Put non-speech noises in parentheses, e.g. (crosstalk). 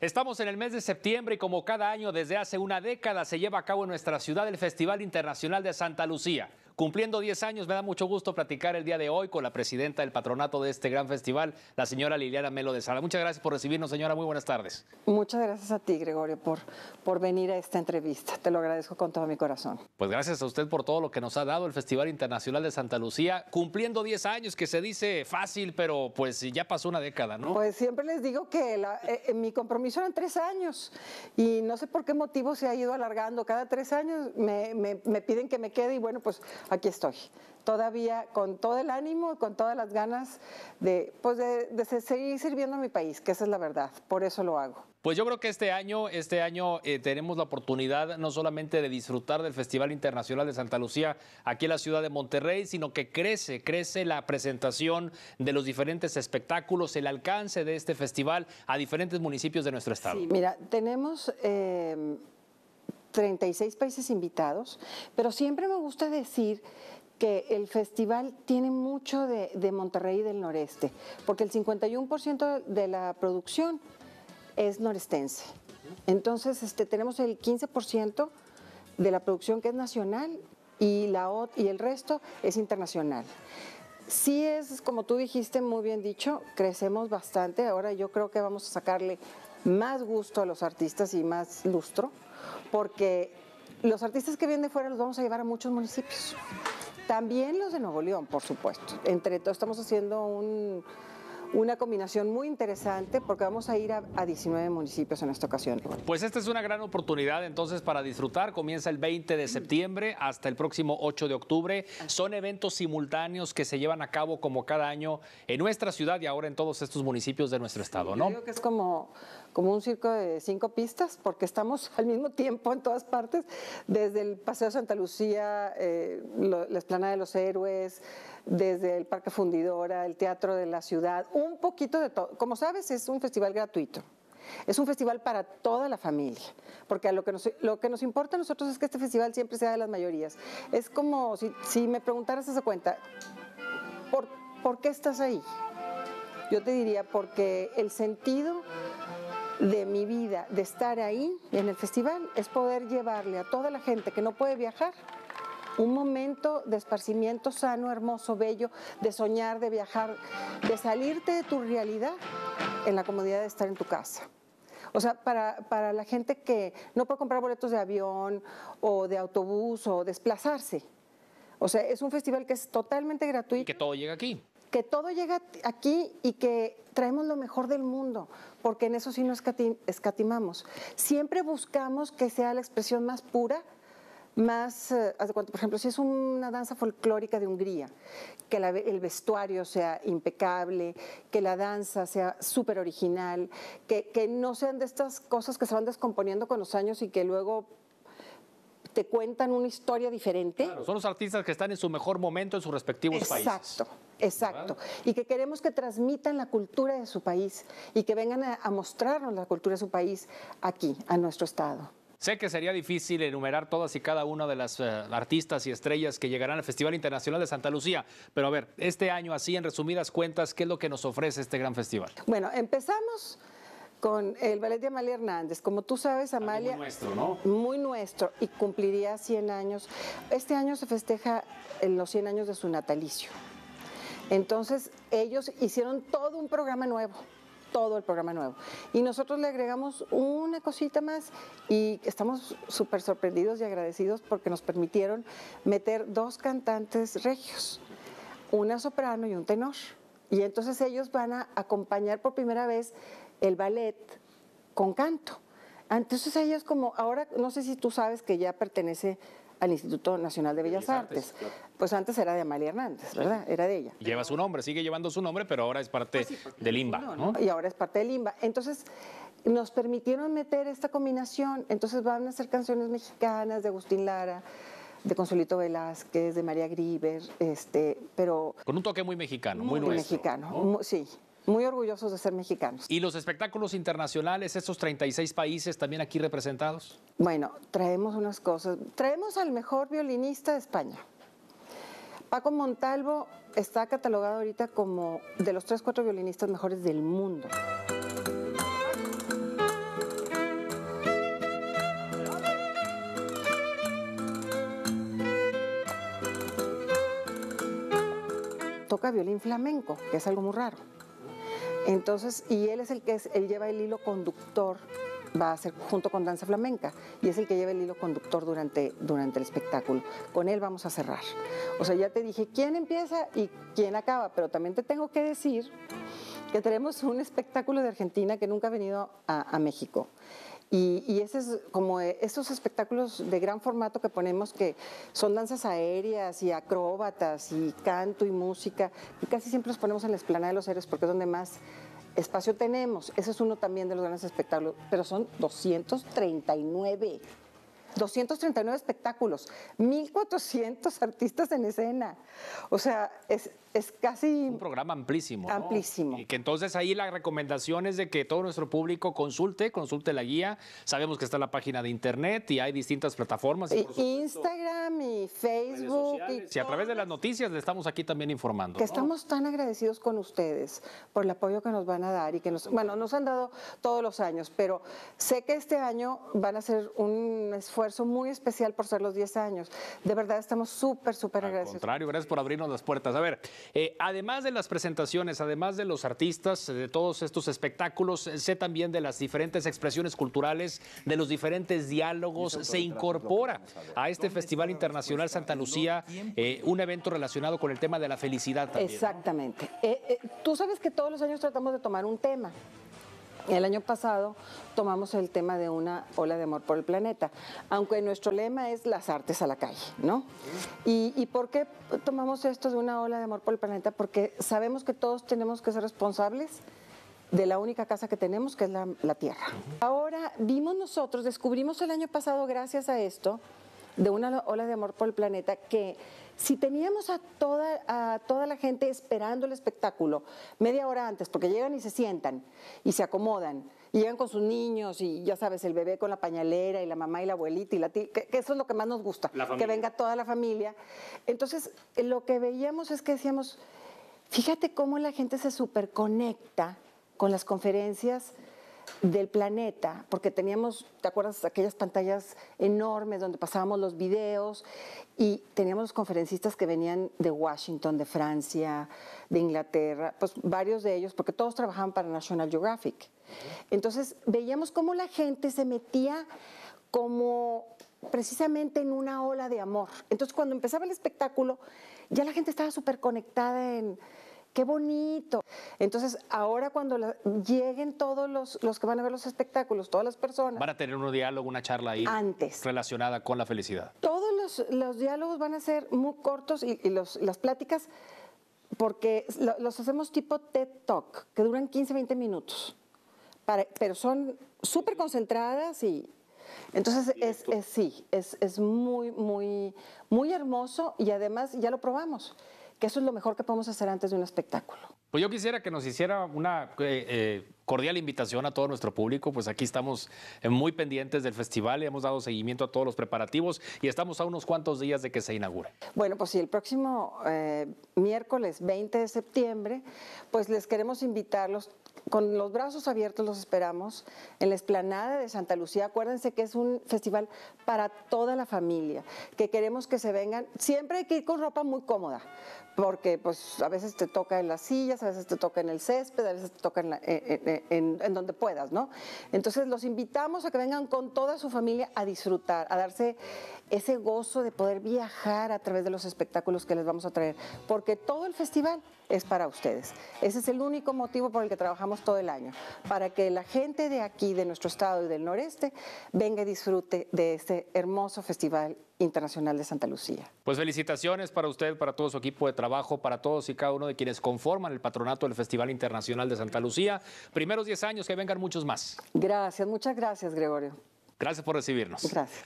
Estamos en el mes de septiembre y como cada año desde hace una década se lleva a cabo en nuestra ciudad el Festival Internacional de Santa Lucía, Cumpliendo 10 años, me da mucho gusto platicar el día de hoy con la presidenta del patronato de este gran festival, la señora Liliana Melo de Sala. Muchas gracias por recibirnos, señora. Muy buenas tardes. Muchas gracias a ti, Gregorio, por, por venir a esta entrevista. Te lo agradezco con todo mi corazón. Pues gracias a usted por todo lo que nos ha dado el Festival Internacional de Santa Lucía, cumpliendo 10 años, que se dice fácil, pero pues ya pasó una década, ¿no? Pues siempre les digo que eh, eh, mi compromiso eran tres años y no sé por qué motivo se ha ido alargando. Cada tres años me piden que me quede y bueno, pues aquí estoy. Todavía con todo el ánimo y con todas las ganas de, pues, de, seguir sirviendo a mi país, que esa es la verdad. Por eso lo hago. Pues yo creo que este año, este año eh, tenemos la oportunidad no solamente de disfrutar del Festival Internacional de Santa Lucía aquí en la ciudad de Monterrey, sino que crece, crece la presentación de los diferentes espectáculos, el alcance de este festival a diferentes municipios de nuestro estado. Sí, mira, tenemos eh, 36 países invitados, pero siempre me gusta decir que el festival tiene mucho de, Monterrey y del noreste, porque el 51% de la producción es norestense. Entonces, este, tenemos el 15% de la producción que es nacional y, la, y el resto es internacional. Sí es, como tú dijiste, muy bien dicho, crecemos bastante. Ahora yo creo que vamos a sacarle más gusto a los artistas y más lustro, porque los artistas que vienen de fuera los vamos a llevar a muchos municipios. También los de Nuevo León, por supuesto. Entre todos estamos haciendo un una combinación muy interesante porque vamos a ir a, 19 municipios en esta ocasión. Pues esta es una gran oportunidad entonces para disfrutar. Comienza el 20 de septiembre hasta el próximo 8 de octubre. Son eventos simultáneos que se llevan a cabo como cada año en nuestra ciudad y ahora en todos estos municipios de nuestro estado, ¿no? creo que es como, como un circo de cinco pistas, porque estamos (laughs) al mismo tiempo en todas partes, desde el Paseo Santa Lucía, eh, la Esplanada de los Héroes, desde el Parque Fundidora, el Teatro de la Ciudad, un poquito de todo. Como sabes, es un festival gratuito. Es un festival para toda la familia, porque a lo, que nos, lo que nos importa a nosotros es que este festival siempre sea de las mayorías. Es como si, me preguntaras esa cuenta, ¿por, ¿por qué estás ahí? Yo te diría, porque el sentido de mi vida, de estar ahí en el festival, es poder llevarle a toda la gente que no puede viajar un momento de esparcimiento sano, hermoso, bello, de soñar, de viajar, de salirte de tu realidad en la comodidad de estar en tu casa. O sea, para, para la gente que no puede comprar boletos de avión o de autobús o desplazarse. O sea, es un festival que es totalmente gratuito. que todo llega aquí que todo llega aquí y que traemos lo mejor del mundo, porque en eso sí no escatimamos. Siempre buscamos que sea la expresión más pura, más, eh, por ejemplo, si es una danza folclórica de Hungría, que el vestuario sea impecable, que la danza sea súper original, que, que no sean de estas cosas que se van descomponiendo con los años y que luego te cuentan una historia diferente. son los artistas que están en su mejor momento en sus respectivos países. Exacto, exacto. Y que queremos que transmitan la cultura de su país y que vengan a, mostrarnos la cultura de su país aquí, a nuestro estado. Sé que sería difícil enumerar todas y cada una de las eh, artistas y estrellas que llegarán al Festival Internacional de Santa Lucía, pero a ver, este año así en resumidas cuentas, ¿qué es lo que nos ofrece este gran festival? Bueno, empezamos con el ballet de Amalia Hernández. Como tú sabes, Amalia... Muy nuestro, ¿no? Muy nuestro y cumpliría 100 años. Este año se festeja en los 100 años de su natalicio. Entonces, ellos hicieron todo un programa nuevo todo el programa nuevo. Y nosotros le agregamos una cosita más y estamos súper sorprendidos y agradecidos porque nos permitieron meter dos cantantes regios, una soprano y un tenor. Y entonces ellos van a acompañar por primera vez el ballet con canto. Entonces ellos como, ahora no sé si tú sabes que ya pertenece al Instituto Nacional de Bellas, Artes. Pues antes era de Amalia Hernández, ¿verdad? Era de ella. Lleva su nombre, sigue llevando su nombre, pero ahora es parte ah, del IMBA. Y ahora es parte del Limba. Entonces nos permitieron meter esta combinación. Entonces van a hacer canciones mexicanas de Agustín Lara, de Consuelito Velázquez, de María Grieber, este, pero... Con un toque muy mexicano, muy, muy mexicano, sí. Muy orgullosos de ser mexicanos. ¿Y los espectáculos internacionales, estos 36 países también aquí representados? Bueno, traemos unas cosas. Traemos al mejor violinista de España. Paco Montalvo está catalogado ahorita como de los tres, cuatro violinistas mejores del mundo. violín flamenco, que es algo muy raro. Entonces, y él es el que es, él lleva el hilo conductor, va a ser junto con danza flamenca, y es el que lleva el hilo conductor durante, durante el espectáculo. Con él vamos a cerrar. O sea, ya te dije quién empieza y quién acaba, pero también te tengo que decir que tenemos un espectáculo de Argentina que nunca ha venido a, a México. Y, esos como eh, esos espectáculos de gran formato que ponemos que son danzas aéreas y acróbatas y canto y música, y casi siempre los ponemos en la esplanada de los aéreos porque es donde más espacio tenemos. Ese es uno también de los grandes espectáculos, pero son 239. 239 espectáculos, 1.400 artistas en escena. O sea, es, es casi... Un programa amplísimo. Amplísimo. Y que entonces ahí la recomendación es de que todo nuestro público consulte, consulte la guía. Sabemos que está la página de internet y hay distintas plataformas. Instagram y Facebook. y, a través de las noticias le estamos aquí también informando. Que estamos tan agradecidos con ustedes por el apoyo que nos van a dar y que nos, bueno, nos han dado todos los años, pero sé que este año van a ser un esfuerzo muy especial por ser los 10 años. De verdad estamos súper, súper agradecidos. Al contrario, gracias por abrirnos las puertas. A ver, eh, además de las presentaciones, además de los artistas, eh, de todos estos espectáculos, eh, sé también de las diferentes expresiones culturales, de los diferentes diálogos, se incorpora a este Festival Internacional Santa Lucía un evento relacionado con el tema de la felicidad. También, Exactamente. tú sabes que todos los años tratamos de tomar un tema. El año pasado tomamos el tema de una ola de amor por el planeta, aunque nuestro lema es las artes a la calle, ¿no? ¿Y, por qué tomamos esto de una ola de amor por el planeta? Porque sabemos que todos tenemos que ser responsables de la única casa que tenemos, que es la Tierra. Ahora vimos nosotros, descubrimos el año pasado, gracias a esto, de una ola de amor por el planeta que si teníamos a toda, a toda la gente esperando el espectáculo media hora antes, porque llegan y se sientan y se acomodan, y llegan con sus niños y ya sabes, el bebé con la pañalera y la mamá y la abuelita y la tía, que, eso es lo que más nos gusta, que venga toda la familia. Entonces, lo que veíamos es que decíamos, fíjate cómo la gente se superconecta con las conferencias del planeta, porque teníamos, ¿te acuerdas? Aquellas pantallas enormes donde pasábamos los videos y teníamos los conferencistas que venían de Washington, de Francia, de Inglaterra, pues varios de ellos, porque todos trabajaban para National Geographic. Entonces veíamos cómo la gente se metía como precisamente en una ola de amor. Entonces cuando empezaba el espectáculo, ya la gente estaba súper conectada en qué bonito. Entonces, ahora cuando lleguen todos los, que van a ver los espectáculos, todas las personas. Van a tener un diálogo, una charla ahí. Antes. Relacionada con la felicidad. Todos los, diálogos van a ser muy cortos y, las pláticas, porque los hacemos tipo TED Talk, que duran 15, 20 minutos. pero son súper concentradas y, entonces es, sí, es, es, muy, muy, muy hermoso y además ya lo probamos que eso es lo mejor que podemos hacer antes de un espectáculo. Pues yo quisiera que nos hiciera una eh, eh, cordial invitación a todo nuestro público, pues aquí estamos eh, muy pendientes del festival y hemos dado seguimiento a todos los preparativos y estamos a unos cuantos días de que se inaugure. Bueno, pues sí, el próximo miércoles 20 de septiembre, pues les queremos invitarlos con los brazos abiertos los esperamos en la esplanada de Santa Lucía. Acuérdense que es un festival para toda la familia, que queremos que se vengan. Siempre hay que ir con ropa muy cómoda, porque pues a veces te toca en las sillas, a veces te toca en el césped, a veces te toca eh, eh, eh, en, en, donde puedas, ¿no? Entonces los invitamos a que vengan con toda su familia a disfrutar, a darse ese gozo de poder viajar a través de los espectáculos que les vamos a traer, porque todo el festival es para ustedes. Ese es el único motivo por el que trabajamos todo el año, para que la gente de aquí, de nuestro estado y del noreste, venga y disfrute de este hermoso festival Internacional de Santa Lucía. Pues felicitaciones para usted, para todo su equipo de trabajo, para todos y cada uno de quienes conforman el patronato del Festival Internacional de Santa Lucía. Primeros 10 años, que vengan muchos más. Gracias, muchas gracias, Gregorio. Gracias por recibirnos. Gracias.